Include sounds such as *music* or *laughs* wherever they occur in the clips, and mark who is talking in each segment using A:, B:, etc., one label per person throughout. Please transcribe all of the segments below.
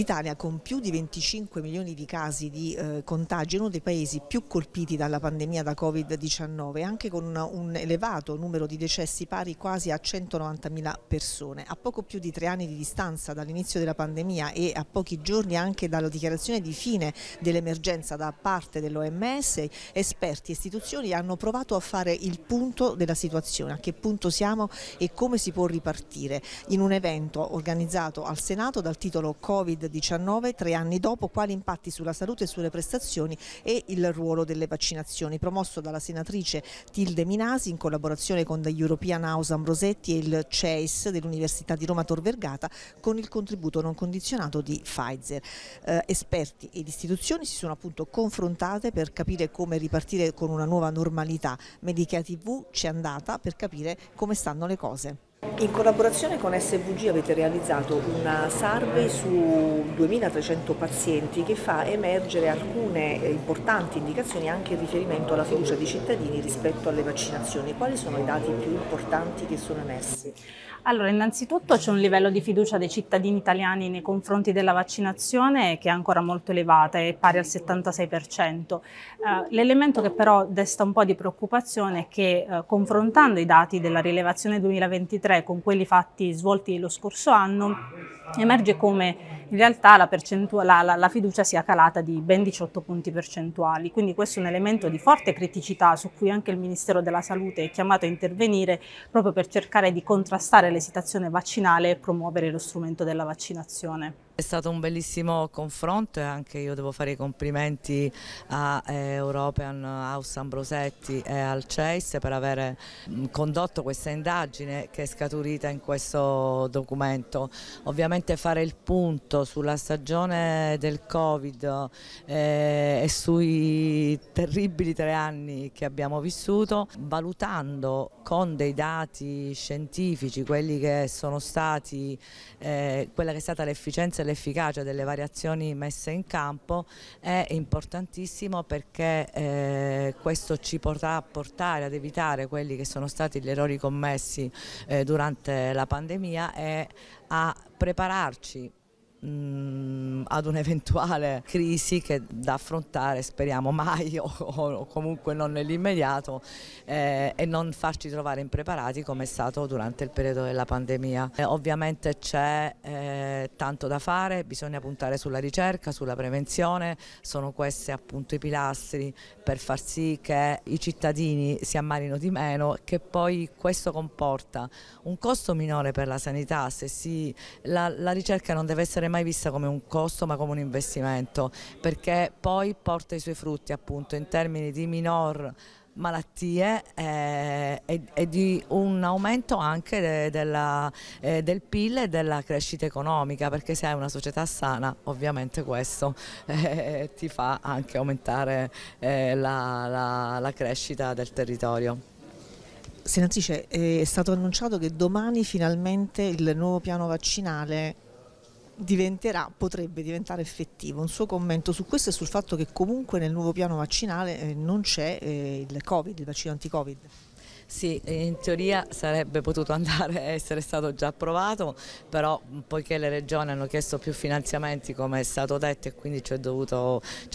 A: l'Italia con più di 25 milioni di casi di eh, contagi è uno dei paesi più colpiti dalla pandemia da Covid-19 anche con un elevato numero di decessi pari quasi a mila persone. A poco più di tre anni di distanza dall'inizio della pandemia e a pochi giorni anche dalla dichiarazione di fine dell'emergenza da parte dell'OMS, esperti e istituzioni hanno provato a fare il punto della situazione, a che punto siamo e come si può ripartire in un evento organizzato al Senato dal titolo Covid-19 tre anni dopo, quali impatti sulla salute e sulle prestazioni e il ruolo delle vaccinazioni, promosso dalla senatrice Tilde Minasi in collaborazione con the European House Ambrosetti e il CES dell'Università di Roma Tor Vergata con il contributo non condizionato di Pfizer. Eh, esperti ed istituzioni si sono appunto confrontate per capire come ripartire con una nuova normalità. Medica TV ci è andata per capire come stanno le cose. In collaborazione con SVG avete realizzato una survey su 2300 pazienti che fa emergere alcune eh, importanti indicazioni anche in riferimento alla fiducia dei cittadini rispetto alle vaccinazioni. Quali sono i dati più importanti
B: che sono emersi? Allora, innanzitutto c'è un livello di fiducia dei cittadini italiani nei confronti della vaccinazione che è ancora molto elevata, è pari al 76%. Eh, L'elemento che però desta un po' di preoccupazione è che eh, confrontando i dati della rilevazione 2023 con quelli fatti, svolti lo scorso anno, emerge come in realtà la, la, la fiducia sia calata di ben 18 punti percentuali. Quindi questo è un elemento di forte criticità su cui anche il Ministero della Salute è chiamato a intervenire proprio per cercare di contrastare l'esitazione vaccinale e promuovere lo strumento della vaccinazione.
C: È stato un bellissimo confronto e anche io devo fare i complimenti a eh, European House Ambrosetti e al CEIS per aver mm, condotto questa indagine che è scaturita in questo documento. Ovviamente fare il punto sulla stagione del Covid eh, e sui terribili tre anni che abbiamo vissuto, valutando con dei dati scientifici quelli che sono stati, eh, quella che è stata l'efficienza e l'efficacia delle variazioni messe in campo è importantissimo perché eh, questo ci potrà portare ad evitare quelli che sono stati gli errori commessi eh, durante la pandemia e a prepararci mh, mm, ad un'eventuale crisi che da affrontare speriamo mai *laughs* o, o comunque non nell'immediato eh, e non farci trovare impreparati come è stato durante il periodo della pandemia. Eh, ovviamente c'è eh, tanto da fare, bisogna puntare sulla ricerca, sulla prevenzione, sono questi appunto i pilastri per far sì che i cittadini si ammalino di meno, che poi questo comporta un costo minore per la sanità, se si, la, la ricerca non deve essere mai vista come un costo ma come un investimento perché poi porta i suoi frutti appunto in termini di minor malattie eh, e, e, di un aumento anche de, della, eh, del PIL e della crescita economica perché se hai una società sana ovviamente questo *laughs* eh, ti fa anche aumentare eh, la, la, la crescita del territorio. Senatrice, eh, è
A: stato annunciato che domani finalmente il nuovo piano vaccinale diventerà, potrebbe diventare effettivo. Un suo commento su questo e sul fatto che comunque nel nuovo piano vaccinale
C: eh, non c'è eh, il Covid, il vaccino anti-Covid. Sì, in teoria sarebbe potuto andare e essere stato già approvato, però poiché le regioni hanno chiesto più finanziamenti come è stato detto e quindi c'è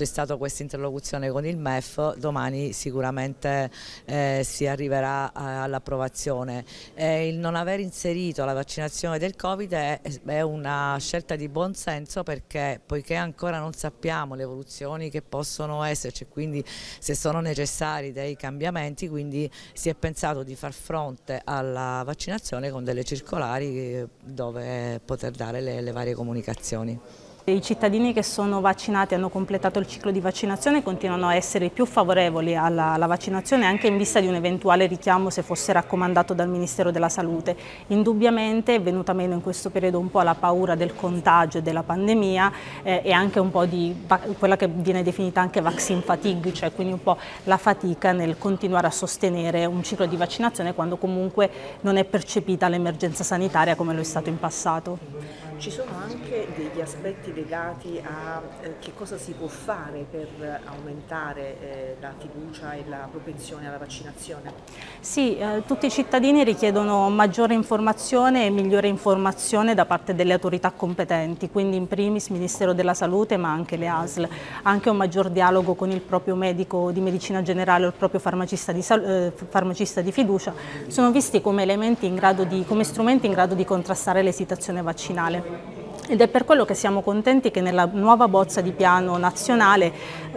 C: stata questa interlocuzione con il MEF, domani sicuramente eh, si arriverà all'approvazione. Eh, il non aver inserito la vaccinazione del Covid è, è una scelta di buon senso perché poiché ancora non sappiamo le evoluzioni che possono esserci, quindi se sono necessari dei cambiamenti, quindi si è pensato pensato di far fronte alla vaccinazione con delle circolari eh, dove poter dare le, le varie comunicazioni. I cittadini che sono vaccinati hanno completato il ciclo di vaccinazione e continuano a essere
B: più favorevoli alla, alla, vaccinazione anche in vista di un eventuale richiamo se fosse raccomandato dal Ministero della Salute. Indubbiamente è venuta meno in questo periodo un po' la paura del contagio e della pandemia eh, e anche un po' di quella che viene definita anche vaccine fatigue, cioè quindi un po' la fatica nel continuare a sostenere un ciclo di vaccinazione quando comunque non è percepita l'emergenza sanitaria come lo è stato in passato. Ci
A: sono anche degli aspetti legati a eh, che cosa si può fare per aumentare eh, la fiducia e la propensione alla vaccinazione?
B: Sì, eh, tutti i cittadini richiedono maggiore informazione e migliore informazione da parte delle autorità competenti, quindi in primis Ministero della Salute ma anche le ASL, anche un maggior dialogo con il proprio medico di medicina generale o il proprio farmacista di, eh, farmacista di fiducia, sono visti come, di, come strumenti in grado di contrastare l'esitazione vaccinale. Ed è per quello che siamo contenti che nella nuova bozza di piano nazionale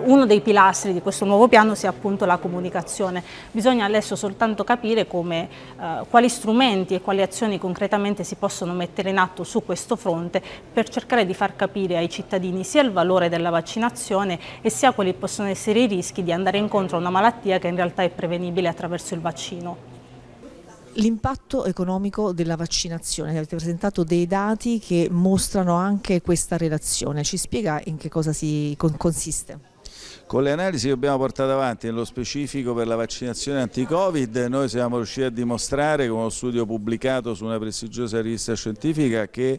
B: uno dei pilastri di questo nuovo piano sia appunto la comunicazione. Bisogna adesso soltanto capire come, eh, quali strumenti e quali azioni concretamente si possono mettere in atto su questo fronte per cercare di far capire ai cittadini sia il valore della vaccinazione e sia quali possono essere i rischi di andare incontro a una malattia che in realtà è prevenibile attraverso il vaccino.
A: L'impatto economico della vaccinazione, avete presentato dei dati che mostrano anche questa relazione, ci spiega in che cosa si consiste?
D: Con le analisi che abbiamo portato avanti, nello specifico per la vaccinazione anti-Covid, noi siamo riusciti a dimostrare con uno studio pubblicato su una prestigiosa rivista scientifica che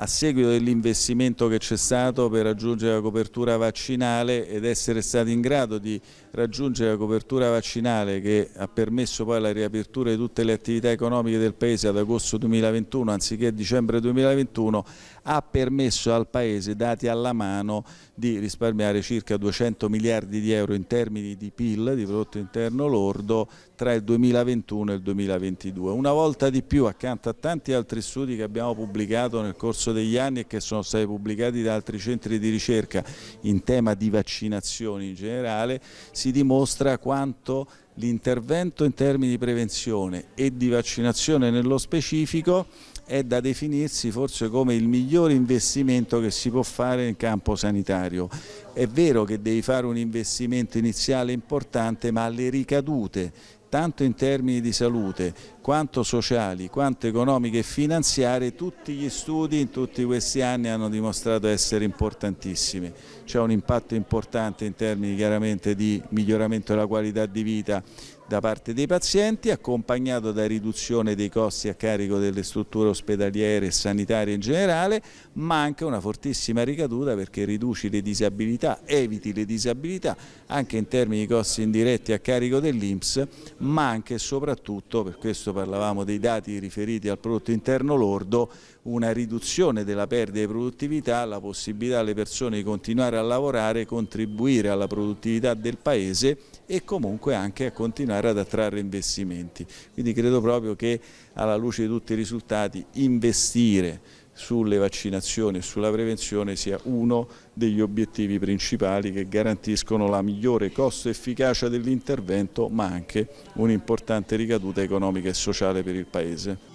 D: a seguito dell'investimento che c'è stato per raggiungere la copertura vaccinale ed essere stati in grado di raggiungere la copertura vaccinale che ha permesso poi la riapertura di tutte le attività economiche del Paese ad agosto 2021 anziché a dicembre 2021 ha permesso al Paese, dati alla mano, di risparmiare circa 200 miliardi di euro in termini di PIL, di prodotto interno lordo, tra il 2021 e il 2022. Una volta di più, accanto a tanti altri studi che abbiamo pubblicato nel corso degli anni e che sono stati pubblicati da altri centri di ricerca in tema di vaccinazioni in generale, si dimostra quanto l'intervento in termini di prevenzione e di vaccinazione nello specifico è da definirsi forse come il miglior investimento che si può fare in campo sanitario. È vero che devi fare un investimento iniziale importante ma le ricadute tanto in termini di salute quanto sociali, quanto economiche e finanziarie, tutti gli studi in tutti questi anni hanno dimostrato essere importantissimi. C'è un impatto importante in termini chiaramente di miglioramento della qualità di vita da parte dei pazienti, accompagnato da riduzione dei costi a carico delle strutture ospedaliere e sanitarie in generale, ma anche una fortissima ricaduta perché riduci le disabilità, eviti le disabilità anche in termini di costi indiretti a carico dell'Inps, ma anche e soprattutto per questo parlavamo dei dati riferiti al prodotto interno lordo, una riduzione della perdita di produttività, la possibilità alle persone di continuare a lavorare, contribuire alla produttività del Paese e comunque anche a continuare ad attrarre investimenti. Quindi credo proprio che alla luce di tutti i risultati investire sulle vaccinazioni e sulla prevenzione sia uno degli obiettivi principali che garantiscono la migliore costo-efficacia dell'intervento ma anche un'importante ricaduta economica e sociale per il Paese.